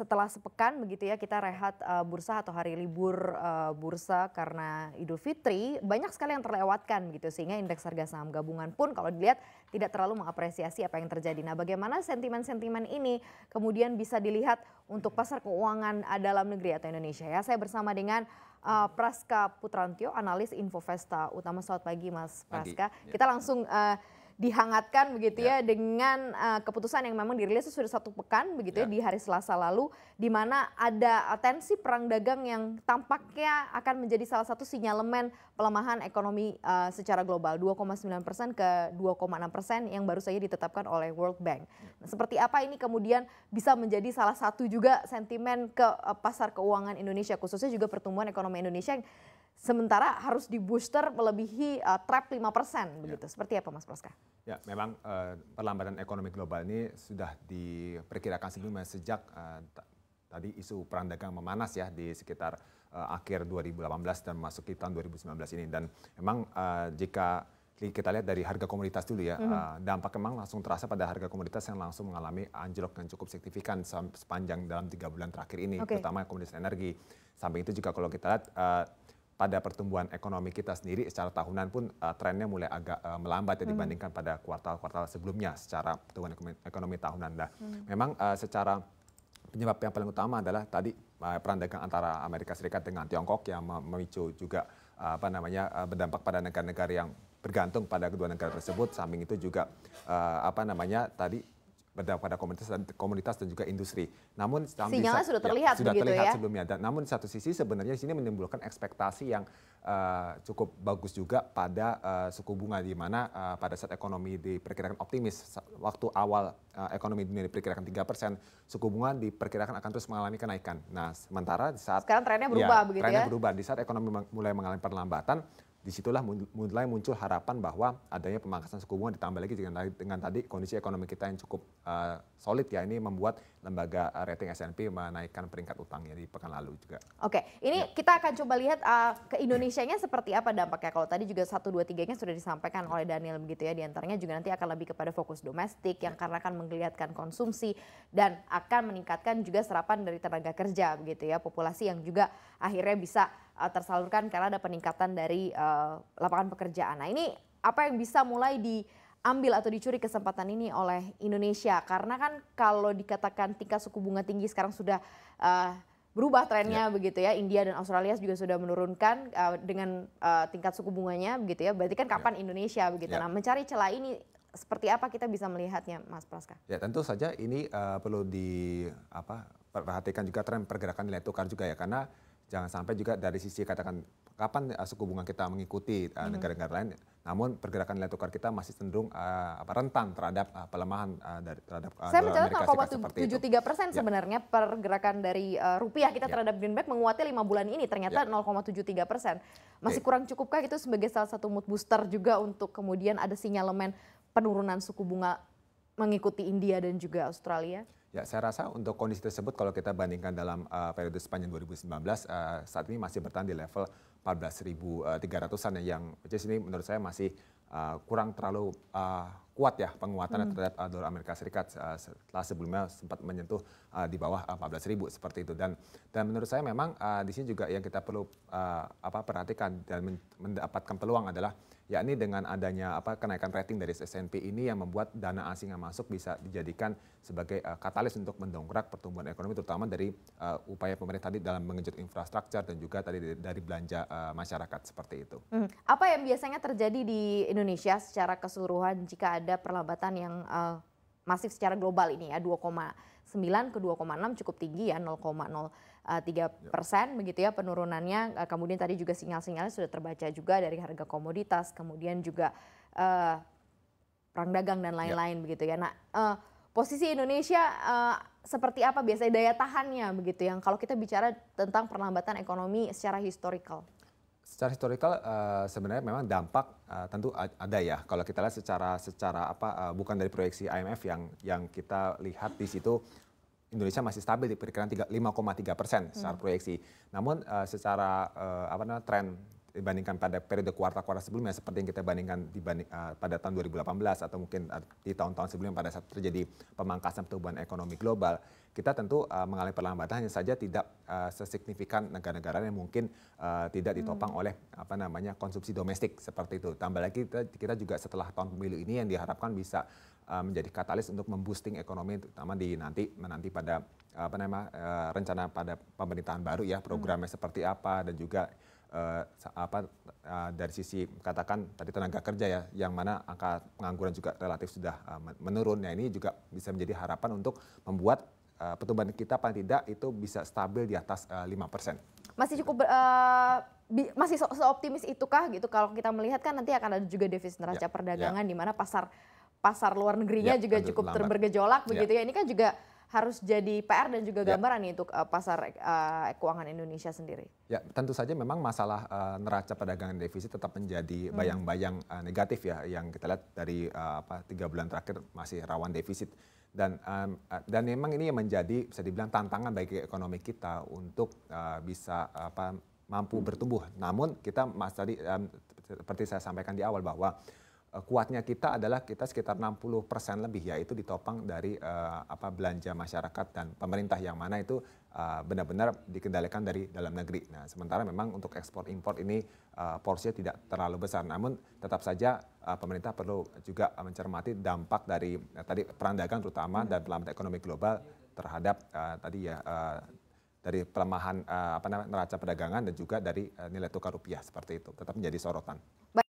setelah sepekan begitu ya kita rehat uh, bursa atau hari libur uh, bursa karena Idul Fitri banyak sekali yang terlewatkan gitu sehingga indeks harga saham gabungan pun kalau dilihat tidak terlalu mengapresiasi apa yang terjadi. Nah, bagaimana sentimen-sentimen ini kemudian bisa dilihat untuk pasar keuangan dalam negeri atau Indonesia ya. Saya bersama dengan uh, Praska Putrantio, analis Infovesta Utama. Selamat pagi Mas Praska. Ya. Kita langsung uh, dihangatkan begitu ya, ya dengan uh, keputusan yang memang dirilis sudah satu pekan begitu ya. ya di hari Selasa lalu di mana ada atensi perang dagang yang tampaknya akan menjadi salah satu sinyalemen pelemahan ekonomi uh, secara global 2,9 persen ke 2,6 persen yang baru saja ditetapkan oleh World Bank. Nah, seperti apa ini kemudian bisa menjadi salah satu juga sentimen ke uh, pasar keuangan Indonesia khususnya juga pertumbuhan ekonomi Indonesia yang sementara harus di booster melebihi uh, trap 5% ya. begitu. Ya. Seperti apa Mas Praska? Ya, memang uh, perlambatan ekonomi global ini sudah diperkirakan sebelumnya sejak uh, tadi isu perang dagang memanas ya di sekitar uh, akhir 2018 dan masuk memasuki tahun 2019 ini dan memang uh, jika kita lihat dari harga komoditas dulu ya, mm -hmm. uh, dampak memang langsung terasa pada harga komoditas yang langsung mengalami anjlok yang cukup signifikan sepanjang dalam tiga bulan terakhir ini, okay. terutama komoditas energi. Samping itu juga kalau kita lihat uh, pada pertumbuhan ekonomi kita sendiri secara tahunan pun uh, trennya mulai agak uh, melambat ya hmm. dibandingkan pada kuartal-kuartal sebelumnya secara pertumbuhan ekonomi, ekonomi tahunan. Nah, hmm. memang uh, secara penyebab yang paling utama adalah tadi uh, peran dagang antara Amerika Serikat dengan Tiongkok yang memicu juga uh, apa namanya uh, berdampak pada negara-negara yang bergantung pada kedua negara tersebut. Samping itu juga uh, apa namanya tadi pada komunitas dan komunitas dan juga industri. Namun sinyalnya sudah ya, terlihat ya, sudah terlihat ya? sebelumnya. Dan namun satu sisi sebenarnya di sini menimbulkan ekspektasi yang uh, cukup bagus juga pada uh, suku bunga di mana uh, pada saat ekonomi diperkirakan optimis waktu awal uh, ekonomi dunia diperkirakan 3%, suku bunga diperkirakan akan terus mengalami kenaikan. Nah, sementara saat Sekarang trennya ya, berubah ya, begitu trennya ya. Trennya berubah di saat ekonomi mulai mengalami perlambatan disitulah mulai muncul harapan bahwa adanya pemangkasan suku bunga ditambah lagi dengan, dengan tadi kondisi ekonomi kita yang cukup uh, solid ya ini membuat lembaga eh, rating S&P menaikkan peringkat utangnya di pekan lalu juga. Oke, ini ya. kita akan coba lihat uh, ke Indonesia-nya seperti apa dampaknya. Kalau tadi juga satu dua tiganya nya sudah disampaikan oleh Daniel begitu ya diantaranya juga nanti akan lebih kepada fokus domestik yang ya. karena akan menggeliatkan konsumsi dan akan meningkatkan juga serapan dari tenaga kerja begitu ya, populasi yang juga akhirnya bisa Eh, tersalurkan karena ada peningkatan dari uh, lapangan pekerjaan. Nah ini apa yang bisa mulai diambil atau dicuri kesempatan ini oleh Indonesia? Karena kan kalau dikatakan tingkat suku bunga tinggi sekarang sudah uh, berubah trennya ya. begitu ya. India dan Australia juga sudah menurunkan uh, dengan uh, tingkat suku bunganya begitu ya. Berarti kan ya. kapan ya. Indonesia begitu. Ya. Nah, mencari celah ini seperti apa kita bisa melihatnya, Mas Praska? Ya, tentu saja ini uh, perlu di apa? perhatikan juga tren pergerakan nilai tukar juga ya karena jangan sampai juga dari sisi katakan kapan eh, suku bunga kita mengikuti eh, hmm. negara-negara uh, lain, namun pergerakan nilai tukar kita masih cenderung uh, apa, rentan terhadap uh, pelemahan uh, dari terhadap uh, Saya mencatat waktu 0,73 persen sebenarnya sebenarnya pergerakan dari uh, rupiah kita yeah. terhadap greenback menguatnya lima bulan ini ternyata yeah. 0,73 persen. Masih okay. kurang cukupkah itu sebagai salah satu mood booster juga untuk kemudian ada sinyalemen penurunan suku bunga mengikuti India dan juga Australia? Ya, saya rasa untuk kondisi tersebut kalau kita bandingkan dalam uh, periode sepanjang 2019 uh, eh, saat ini masih bertahan di level 14.300-an eh, yang which is ini menurut saya masih uh, kurang terlalu uh, kuat ya penguatan hmm. terhadap uh, dolar Amerika Serikat uh, setelah sebelumnya sempat menyentuh uh, di bawah 14.000 uh, seperti itu dan dan menurut saya memang uh, di sini juga yang kita perlu uh, apa perhatikan dan mendapatkan peluang adalah yakni dengan adanya apa kenaikan rating dari S&P ini yang membuat dana asing yang masuk bisa dijadikan sebagai uh, katalis untuk mendongkrak pertumbuhan ekonomi terutama dari uh, upaya pemerintah tadi dalam mengejut infrastruktur dan juga tadi dari, dari belanja uh, masyarakat seperti itu. Hmm. Apa yang biasanya terjadi di Indonesia secara keseluruhan jika ada ada perlambatan yang uh, masif secara global ini ya 2,9 ke 2,6 cukup tinggi ya 0,03 persen begitu ya penurunannya eh, kemudian tadi juga sinyal-sinyalnya sudah terbaca juga dari harga komoditas kemudian juga uh, perang dagang dan lain-lain ya. begitu ya nah uh, posisi Indonesia uh, seperti apa biasanya daya tahannya begitu yang kalau kita bicara tentang perlambatan ekonomi secara historical secara historikal uh, sebenarnya memang dampak uh, tentu ada ya kalau kita lihat secara secara apa uh, bukan dari proyeksi IMF yang yang kita lihat di situ Indonesia masih stabil di perkiraan 5,3 persen secara hmm. proyeksi. Namun uh, secara uh, apa namanya tren dibandingkan pada periode kuartal-kuartal sebelumnya seperti yang kita bandingkan dibanding, uh, pada tahun 2018 atau mungkin eh, di tahun-tahun sebelumnya pada saat terjadi pemangkasan pertumbuhan ekonomi global, kita tentu uh, mengalami perlambatan hanya saja tidak uh, sesignifikan negara-negara yang mungkin uh, tidak ditopang hmm. oleh apa namanya konsumsi domestik seperti itu. Tambah lagi kita, kita juga setelah tahun pemilu ini yang diharapkan bisa uh, menjadi katalis untuk memboosting ekonomi terutama di nanti menanti pada apa namanya uh, rencana pada pemerintahan baru ya hmm. programnya hmm. seperti apa dan juga uh, apa uh, dari sisi katakan tadi tenaga kerja ya yang mana angka pengangguran juga relatif sudah uh, menurun. Nah, ini juga bisa menjadi harapan untuk membuat uh, pertumbuhan kita paling tidak itu bisa stabil di atas uh, persen Masih cukup uh, masih so, seoptimis itukah gitu kalau kita melihat kan nanti akan ada juga defisit neraca ya, ya. perdagangan ya. di mana pasar pasar luar negerinya ya, juga cukup terbergejolak ya. begitu ya. ya. Ini kan juga harus jadi PR dan juga ya. gambaran ya. nih untuk uh, pasar uh, keuangan Indonesia sendiri. Ya, tentu saja memang masalah uh, neraca perdagangan defisit tetap menjadi hmm. bayang-bayang uh, negatif ya yang kita lihat dari uh, apa tiga bulan terakhir masih rawan defisit dan um, dan memang ini yang menjadi bisa dibilang tantangan bagi ekonomi kita untuk uh, bisa apa mampu bertumbuh. Namun kita Mas tadi um, seperti saya sampaikan di awal bahwa Eh, kuatnya kita adalah kita sekitar 60 persen lebih yaitu ditopang dari uh, apa belanja masyarakat dan pemerintah yang mana itu benar eh, benar-benar dikendalikan dari dalam negeri. Nah sementara memang untuk ekspor impor ini uh, porsinya tidak terlalu besar. Namun tetap saja uh, pemerintah perlu juga mencermati dampak dari uh, tadi perang dagang terutama hmm. dan pelambatan ekonomi global terhadap uh, tadi ya uh, dari pelemahan uh, apa namanya neraca perdagangan dan juga dari uh, nilai tukar rupiah seperti itu tetap menjadi sorotan.